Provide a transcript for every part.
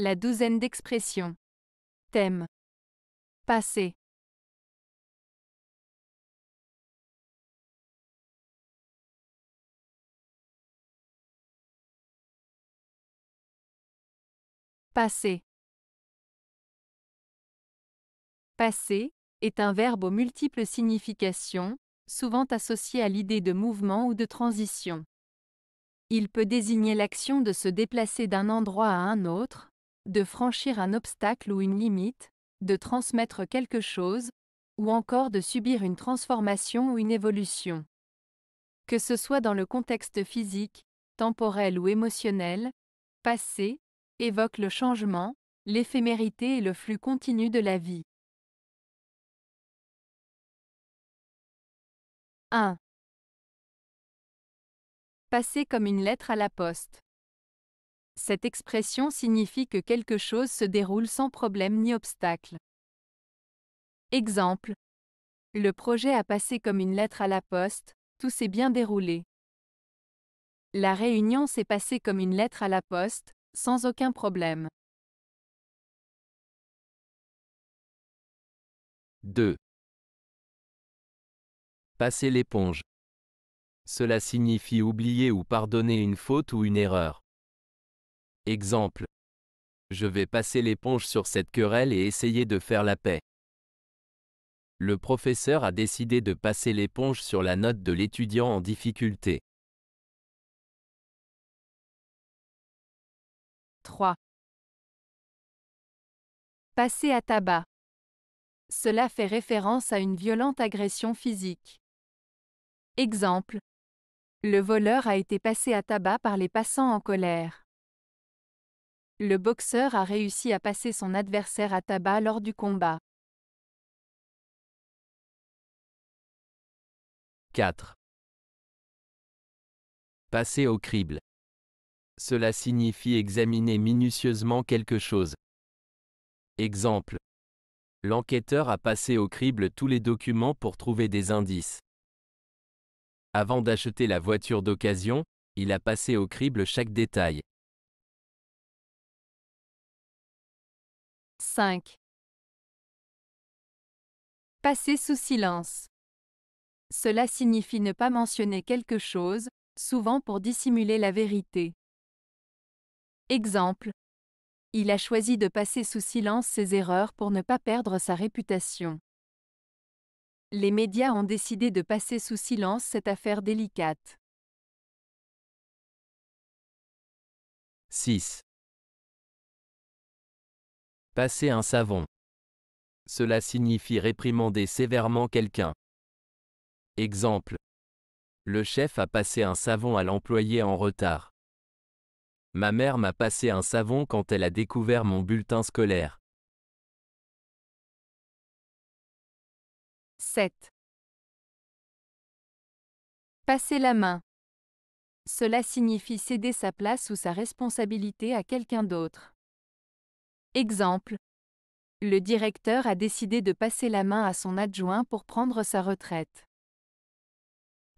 La douzaine d'expressions. Thème. Passé. Passé. Passé est un verbe aux multiples significations, souvent associé à l'idée de mouvement ou de transition. Il peut désigner l'action de se déplacer d'un endroit à un autre, de franchir un obstacle ou une limite, de transmettre quelque chose, ou encore de subir une transformation ou une évolution. Que ce soit dans le contexte physique, temporel ou émotionnel, passer évoque le changement, l'éphémérité et le flux continu de la vie. 1. Passer comme une lettre à la poste. Cette expression signifie que quelque chose se déroule sans problème ni obstacle. Exemple. Le projet a passé comme une lettre à la poste, tout s'est bien déroulé. La réunion s'est passée comme une lettre à la poste, sans aucun problème. 2. Passer l'éponge. Cela signifie oublier ou pardonner une faute ou une erreur. Exemple. Je vais passer l'éponge sur cette querelle et essayer de faire la paix. Le professeur a décidé de passer l'éponge sur la note de l'étudiant en difficulté. 3. Passer à tabac. Cela fait référence à une violente agression physique. Exemple. Le voleur a été passé à tabac par les passants en colère. Le boxeur a réussi à passer son adversaire à tabac lors du combat. 4. Passer au crible. Cela signifie examiner minutieusement quelque chose. Exemple. L'enquêteur a passé au crible tous les documents pour trouver des indices. Avant d'acheter la voiture d'occasion, il a passé au crible chaque détail. 5. Passer sous silence. Cela signifie ne pas mentionner quelque chose, souvent pour dissimuler la vérité. Exemple. Il a choisi de passer sous silence ses erreurs pour ne pas perdre sa réputation. Les médias ont décidé de passer sous silence cette affaire délicate. 6. Passer un savon. Cela signifie réprimander sévèrement quelqu'un. Exemple. Le chef a passé un savon à l'employé en retard. Ma mère m'a passé un savon quand elle a découvert mon bulletin scolaire. 7. Passer la main. Cela signifie céder sa place ou sa responsabilité à quelqu'un d'autre. Exemple. Le directeur a décidé de passer la main à son adjoint pour prendre sa retraite.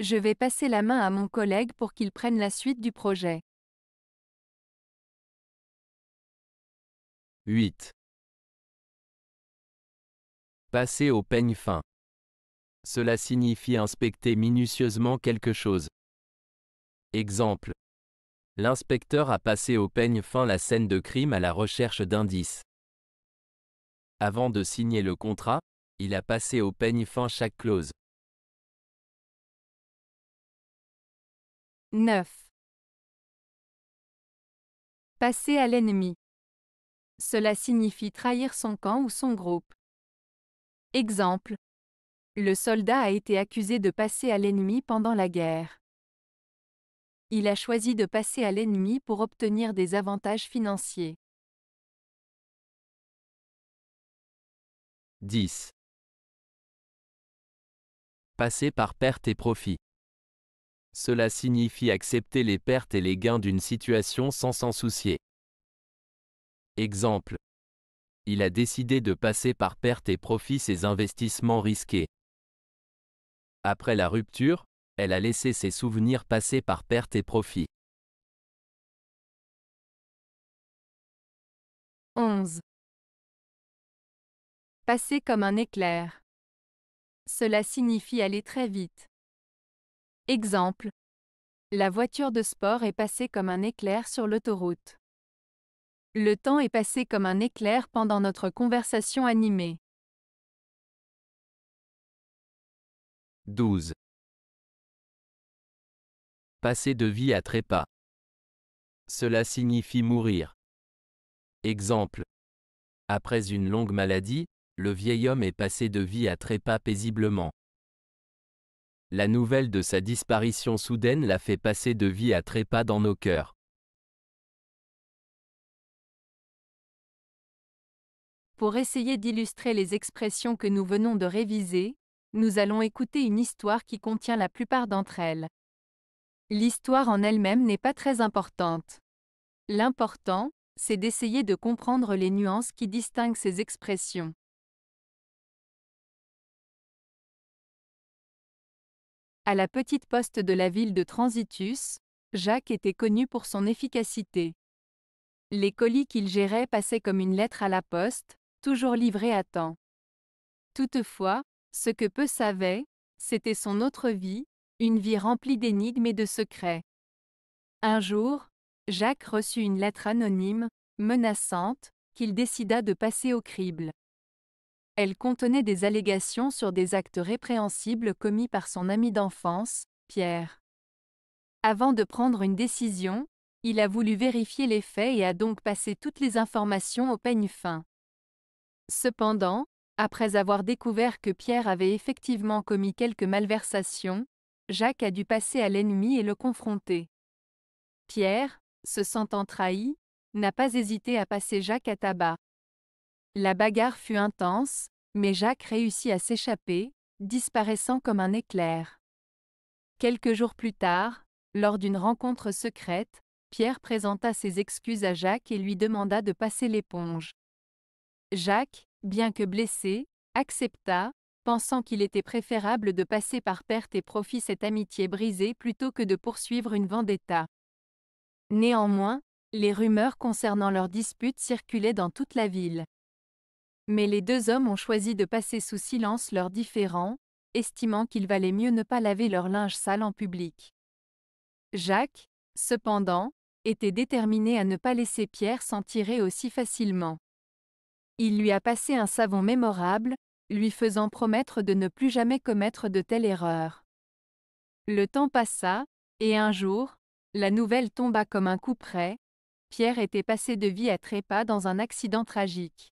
Je vais passer la main à mon collègue pour qu'il prenne la suite du projet. 8. Passer au peigne fin. Cela signifie inspecter minutieusement quelque chose. Exemple. L'inspecteur a passé au peigne fin la scène de crime à la recherche d'indices. Avant de signer le contrat, il a passé au peigne fin chaque clause. 9. Passer à l'ennemi. Cela signifie trahir son camp ou son groupe. Exemple. Le soldat a été accusé de passer à l'ennemi pendant la guerre. Il a choisi de passer à l'ennemi pour obtenir des avantages financiers. 10. Passer par perte et profit. Cela signifie accepter les pertes et les gains d'une situation sans s'en soucier. Exemple. Il a décidé de passer par perte et profit ses investissements risqués. Après la rupture, elle a laissé ses souvenirs passer par perte et profit. 11. Passer comme un éclair. Cela signifie aller très vite. Exemple. La voiture de sport est passée comme un éclair sur l'autoroute. Le temps est passé comme un éclair pendant notre conversation animée. 12 passer de vie à trépas. Cela signifie mourir. Exemple. Après une longue maladie, le vieil homme est passé de vie à trépas paisiblement. La nouvelle de sa disparition soudaine l'a fait passer de vie à trépas dans nos cœurs. Pour essayer d'illustrer les expressions que nous venons de réviser, nous allons écouter une histoire qui contient la plupart d'entre elles. L'histoire en elle-même n'est pas très importante. L'important, c'est d'essayer de comprendre les nuances qui distinguent ces expressions. À la petite poste de la ville de Transitus, Jacques était connu pour son efficacité. Les colis qu'il gérait passaient comme une lettre à la poste, toujours livrée à temps. Toutefois, ce que peu savaient, c'était son autre vie, une vie remplie d'énigmes et de secrets. Un jour, Jacques reçut une lettre anonyme, menaçante, qu'il décida de passer au crible. Elle contenait des allégations sur des actes répréhensibles commis par son ami d'enfance, Pierre. Avant de prendre une décision, il a voulu vérifier les faits et a donc passé toutes les informations au peigne fin. Cependant, après avoir découvert que Pierre avait effectivement commis quelques malversations, Jacques a dû passer à l'ennemi et le confronter. Pierre, se sentant trahi, n'a pas hésité à passer Jacques à tabac. La bagarre fut intense, mais Jacques réussit à s'échapper, disparaissant comme un éclair. Quelques jours plus tard, lors d'une rencontre secrète, Pierre présenta ses excuses à Jacques et lui demanda de passer l'éponge. Jacques, bien que blessé, accepta, pensant qu'il était préférable de passer par perte et profit cette amitié brisée plutôt que de poursuivre une vendetta. Néanmoins, les rumeurs concernant leur dispute circulaient dans toute la ville. Mais les deux hommes ont choisi de passer sous silence leurs différends, estimant qu'il valait mieux ne pas laver leur linge sale en public. Jacques, cependant, était déterminé à ne pas laisser Pierre s'en tirer aussi facilement. Il lui a passé un savon mémorable, lui faisant promettre de ne plus jamais commettre de telles erreurs. Le temps passa, et un jour, la nouvelle tomba comme un coup près, Pierre était passé de vie à trépas dans un accident tragique.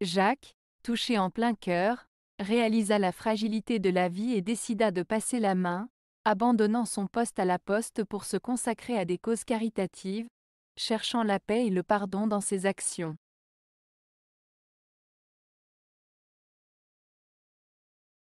Jacques, touché en plein cœur, réalisa la fragilité de la vie et décida de passer la main, abandonnant son poste à la poste pour se consacrer à des causes caritatives, cherchant la paix et le pardon dans ses actions.